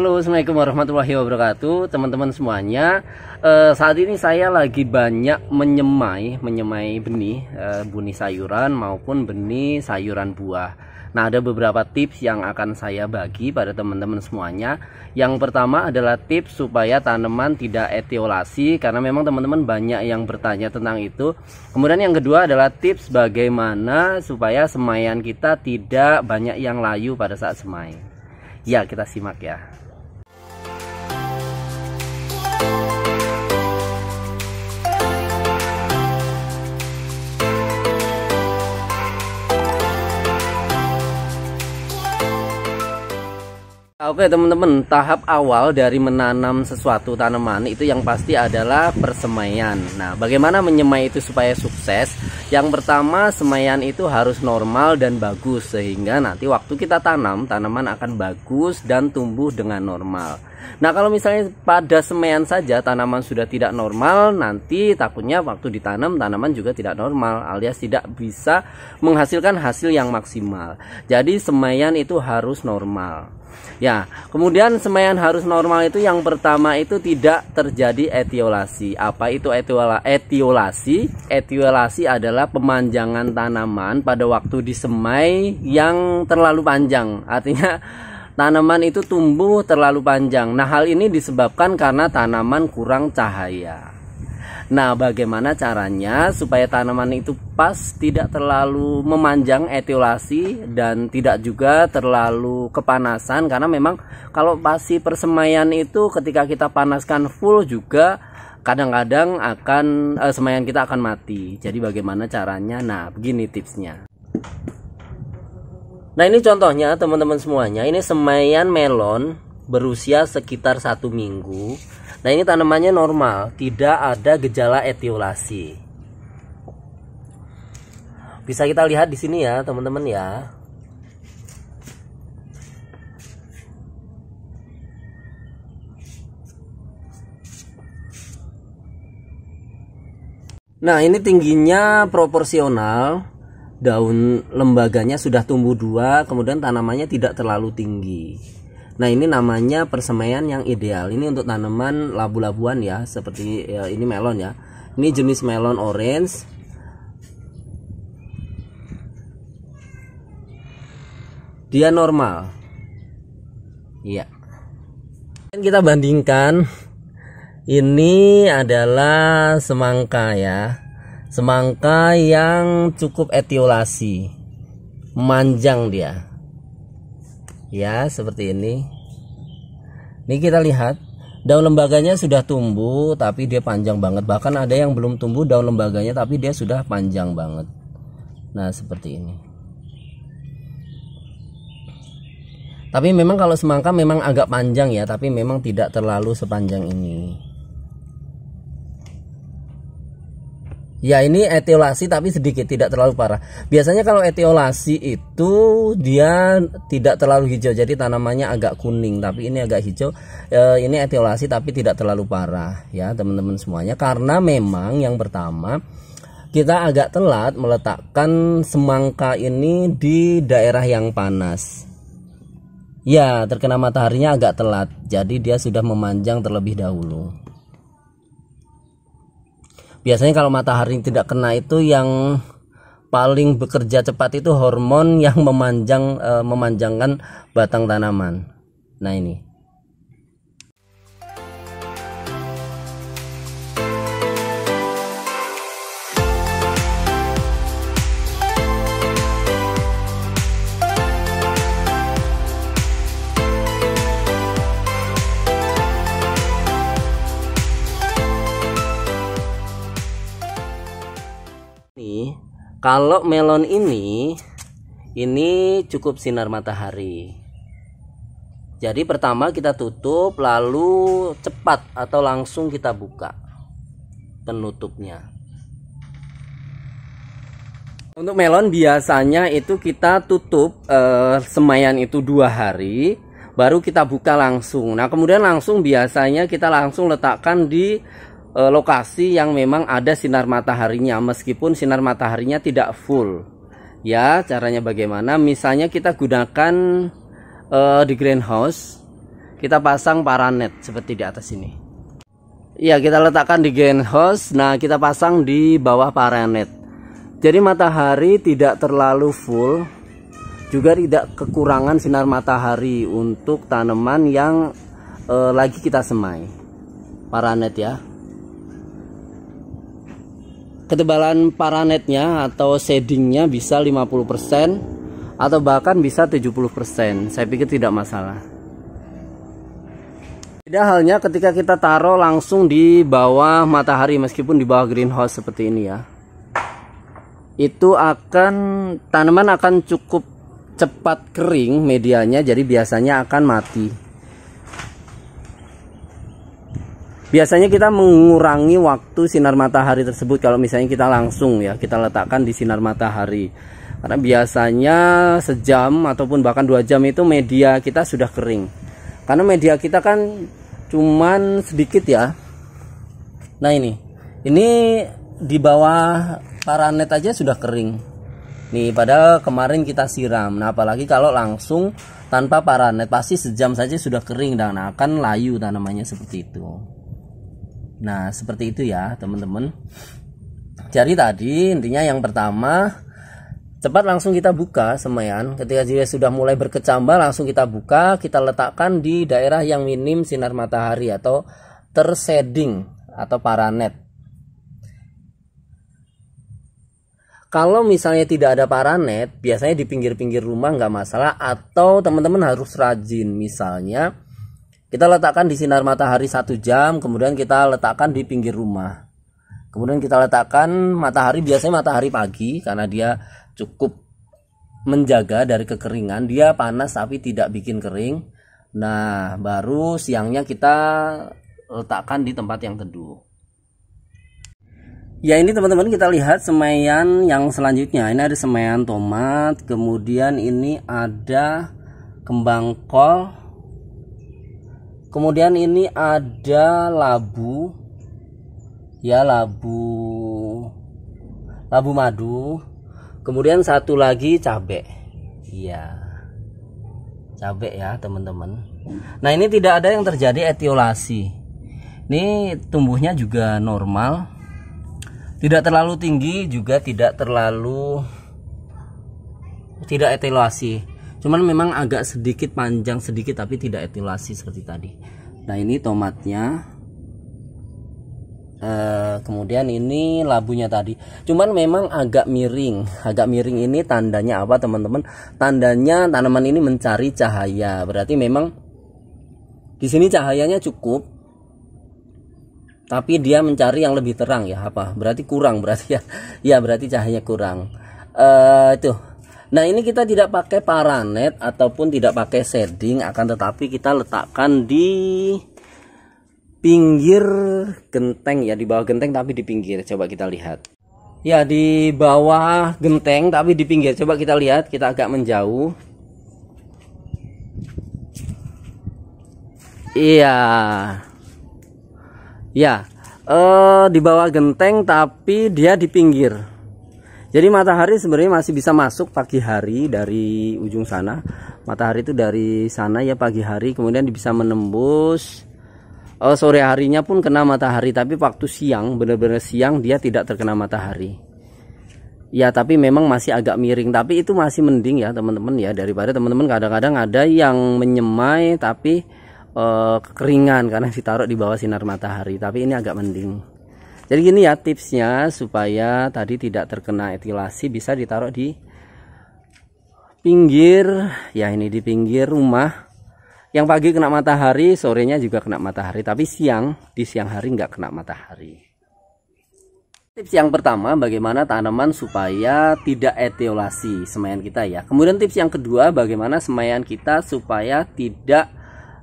Halo Assalamualaikum warahmatullahi wabarakatuh teman-teman semuanya e, saat ini saya lagi banyak menyemai menyemai benih e, benih sayuran maupun benih sayuran buah Nah ada beberapa tips yang akan saya bagi pada teman-teman semuanya Yang pertama adalah tips supaya tanaman tidak etiolasi Karena memang teman-teman banyak yang bertanya tentang itu Kemudian yang kedua adalah tips bagaimana supaya semaian kita tidak banyak yang layu pada saat semai Ya kita simak ya Oke teman-teman, tahap awal dari menanam sesuatu tanaman itu yang pasti adalah persemaian. Nah, bagaimana menyemai itu supaya sukses? Yang pertama, semaian itu harus normal dan bagus sehingga nanti waktu kita tanam, tanaman akan bagus dan tumbuh dengan normal. Nah, kalau misalnya pada semaian saja tanaman sudah tidak normal, nanti takutnya waktu ditanam tanaman juga tidak normal alias tidak bisa menghasilkan hasil yang maksimal. Jadi semaian itu harus normal. Ya, kemudian semaian harus normal itu yang pertama itu tidak terjadi etiolasi. Apa itu etiola etiolasi? Etiolasi adalah pemanjangan tanaman pada waktu disemai yang terlalu panjang. Artinya tanaman itu tumbuh terlalu panjang. Nah, hal ini disebabkan karena tanaman kurang cahaya. Nah, bagaimana caranya supaya tanaman itu pas, tidak terlalu memanjang etiolasi dan tidak juga terlalu kepanasan karena memang kalau pasti persemaian itu ketika kita panaskan full juga kadang-kadang akan eh, semaian kita akan mati. Jadi bagaimana caranya? Nah, begini tipsnya. Nah, ini contohnya teman-teman semuanya. Ini semaian melon berusia sekitar satu minggu Nah ini tanamannya normal, tidak ada gejala etiolasi. Bisa kita lihat di sini ya teman-teman ya. Nah ini tingginya proporsional Daun lembaganya sudah tumbuh dua Kemudian tanamannya tidak terlalu tinggi Nah ini namanya persemaian yang ideal. Ini untuk tanaman labu-labuan ya, seperti ya, ini melon ya. Ini jenis melon orange. Dia normal. Iya. Dan Kita bandingkan. Ini adalah semangka ya. Semangka yang cukup etiolasi. Memanjang dia ya seperti ini ini kita lihat daun lembaganya sudah tumbuh tapi dia panjang banget bahkan ada yang belum tumbuh daun lembaganya tapi dia sudah panjang banget nah seperti ini tapi memang kalau semangka memang agak panjang ya tapi memang tidak terlalu sepanjang ini Ya ini etiolasi tapi sedikit tidak terlalu parah. Biasanya kalau etiolasi itu dia tidak terlalu hijau, jadi tanamannya agak kuning. Tapi ini agak hijau. E, ini etiolasi tapi tidak terlalu parah ya teman-teman semuanya. Karena memang yang pertama kita agak telat meletakkan semangka ini di daerah yang panas. Ya terkena mataharinya agak telat, jadi dia sudah memanjang terlebih dahulu biasanya kalau matahari tidak kena itu yang paling bekerja cepat itu hormon yang memanjang eh, memanjangkan batang tanaman. Nah ini. kalau melon ini ini cukup sinar matahari jadi pertama kita tutup lalu cepat atau langsung kita buka penutupnya untuk melon biasanya itu kita tutup eh, semayan itu dua hari baru kita buka langsung nah kemudian langsung biasanya kita langsung letakkan di e, lokasi yang memang ada sinar mataharinya meskipun sinar mataharinya tidak full ya caranya bagaimana misalnya kita gunakan e, di greenhouse kita pasang paranet seperti di atas ini ya kita letakkan di greenhouse nah kita pasang di bawah paranet jadi matahari tidak terlalu full juga tidak kekurangan sinar matahari untuk tanaman yang e, lagi kita semai paranet ya ketebalan paranetnya atau shadingnya bisa 50% atau bahkan bisa 70% saya pikir tidak masalah Tidak halnya ketika kita taruh langsung di bawah matahari meskipun di bawah greenhouse seperti ini ya itu akan tanaman akan cukup cepat kering medianya jadi biasanya akan mati biasanya kita mengurangi waktu sinar matahari tersebut kalau misalnya kita langsung ya kita letakkan di sinar matahari karena biasanya sejam ataupun bahkan dua jam itu media kita sudah kering karena media kita kan cuman sedikit ya nah ini ini di bawah paranet aja sudah kering nih pada kemarin kita siram nah apalagi kalau langsung tanpa paranet pasti sejam saja sudah kering dan akan layu tanamannya nah, seperti itu Nah, seperti itu ya, teman-teman. Jadi tadi intinya yang pertama cepat langsung kita buka semayan. Ketika dia sudah mulai berkecambah langsung kita buka, kita letakkan di daerah yang minim sinar matahari atau terseding atau paranet. Kalau misalnya tidak ada paranet, biasanya di pinggir-pinggir rumah nggak masalah atau teman-teman harus rajin misalnya kita letakkan di sinar matahari satu jam, kemudian kita letakkan di pinggir rumah. Kemudian kita letakkan matahari biasanya matahari pagi karena dia cukup menjaga dari kekeringan. Dia panas tapi tidak bikin kering. Nah, baru siangnya kita letakkan di tempat yang teduh. Ya ini teman-teman kita lihat semaian yang selanjutnya Ini ada semaian tomat Kemudian ini ada kembang kol kemudian ini ada labu ya labu labu madu kemudian satu lagi cabe iya cabe ya teman-teman nah ini tidak ada yang terjadi etiolasi ini tumbuhnya juga normal tidak terlalu tinggi juga tidak terlalu tidak etiolasi cuman memang agak sedikit panjang sedikit tapi tidak etilasi seperti tadi nah ini tomatnya uh, kemudian ini labunya tadi cuman memang agak miring agak miring ini tandanya apa teman-teman tandanya tanaman ini mencari cahaya berarti memang di sini cahayanya cukup tapi dia mencari yang lebih terang ya apa berarti kurang berarti ya ya berarti cahayanya kurang uh, itu Nah ini kita tidak pakai paranet ataupun tidak pakai shading akan tetapi kita letakkan di pinggir genteng ya di bawah genteng tapi di pinggir coba kita lihat ya di bawah genteng tapi di pinggir coba kita lihat kita agak menjauh iya ya eh di bawah genteng tapi dia di pinggir jadi matahari sebenarnya masih bisa masuk pagi hari dari ujung sana. Matahari itu dari sana ya pagi hari kemudian bisa menembus Oh, sore harinya pun kena matahari tapi waktu siang benar-benar siang dia tidak terkena matahari. Ya tapi memang masih agak miring tapi itu masih mending ya teman-teman ya daripada teman-teman kadang-kadang ada yang menyemai tapi uh, kekeringan karena ditaruh di bawah sinar matahari tapi ini agak mending jadi gini ya tipsnya supaya tadi tidak terkena etilasi bisa ditaruh di pinggir ya ini di pinggir rumah yang pagi kena matahari sorenya juga kena matahari tapi siang di siang hari nggak kena matahari Tips yang pertama bagaimana tanaman supaya tidak etiolasi semayan kita ya. Kemudian tips yang kedua bagaimana semayan kita supaya tidak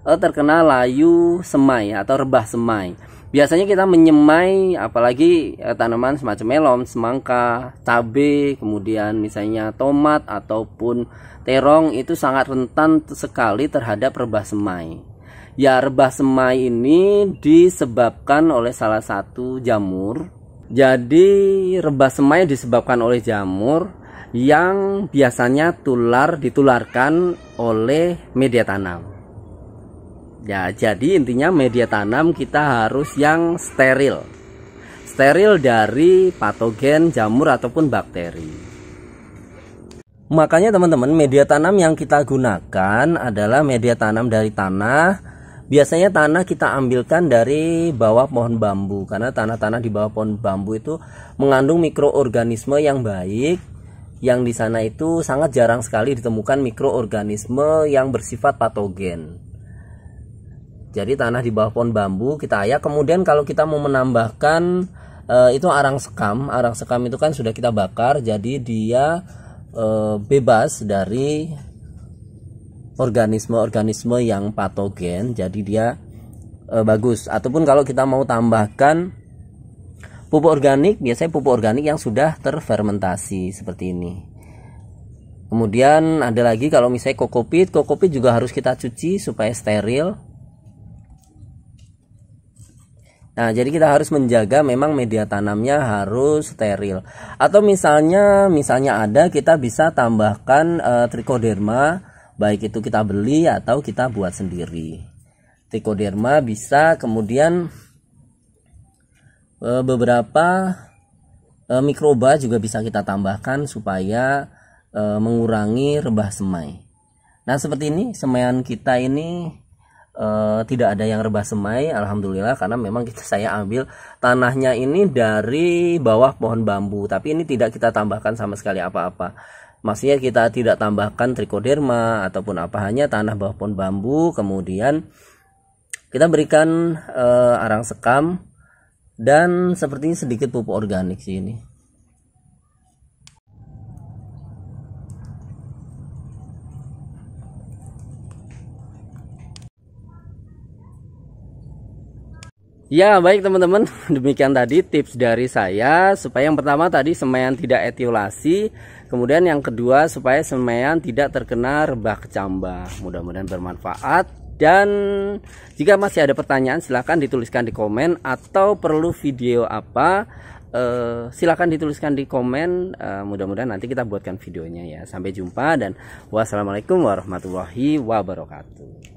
eh, terkena layu semai atau rebah semai biasanya kita menyemai apalagi eh, tanaman semacam melon, semangka, cabe, kemudian misalnya tomat ataupun terong itu sangat rentan sekali terhadap rebah semai. Ya rebah semai ini disebabkan oleh salah satu jamur. Jadi rebah semai disebabkan oleh jamur yang biasanya tular ditularkan oleh media tanam ya jadi intinya media tanam kita harus yang steril steril dari patogen jamur ataupun bakteri makanya teman-teman media tanam yang kita gunakan adalah media tanam dari tanah biasanya tanah kita ambilkan dari bawah pohon bambu karena tanah-tanah di bawah pohon bambu itu mengandung mikroorganisme yang baik yang di sana itu sangat jarang sekali ditemukan mikroorganisme yang bersifat patogen jadi tanah di bawah pohon bambu kita ayak. Kemudian kalau kita mau menambahkan e, itu arang sekam, arang sekam itu kan sudah kita bakar, jadi dia e, bebas dari organisme-organisme yang patogen. Jadi dia e, bagus. Ataupun kalau kita mau tambahkan pupuk organik, biasanya pupuk organik yang sudah terfermentasi seperti ini. Kemudian ada lagi kalau misalnya kokopit, kokopit juga harus kita cuci supaya steril. Nah, jadi kita harus menjaga memang media tanamnya harus steril. Atau misalnya misalnya ada kita bisa tambahkan e, eh, trichoderma, baik itu kita beli atau kita buat sendiri. Trichoderma bisa kemudian e, beberapa e, mikroba juga bisa kita tambahkan supaya e, mengurangi rebah semai. Nah, seperti ini semaian kita ini uh, tidak ada yang rebah semai alhamdulillah karena memang kita saya ambil tanahnya ini dari bawah pohon bambu tapi ini tidak kita tambahkan sama sekali apa-apa maksudnya kita tidak tambahkan trikoderma ataupun apa hanya tanah bawah pohon bambu kemudian kita berikan uh, arang sekam dan sepertinya sedikit pupuk organik sih ini Ya baik teman-teman demikian tadi tips dari saya supaya yang pertama tadi semayan tidak etiolasi kemudian yang kedua supaya semayan tidak terkena rebah kecambah mudah-mudahan bermanfaat dan jika masih ada pertanyaan silahkan dituliskan di komen atau perlu video apa eh, silahkan dituliskan di komen eh, mudah-mudahan nanti kita buatkan videonya ya sampai jumpa dan wassalamualaikum warahmatullahi wabarakatuh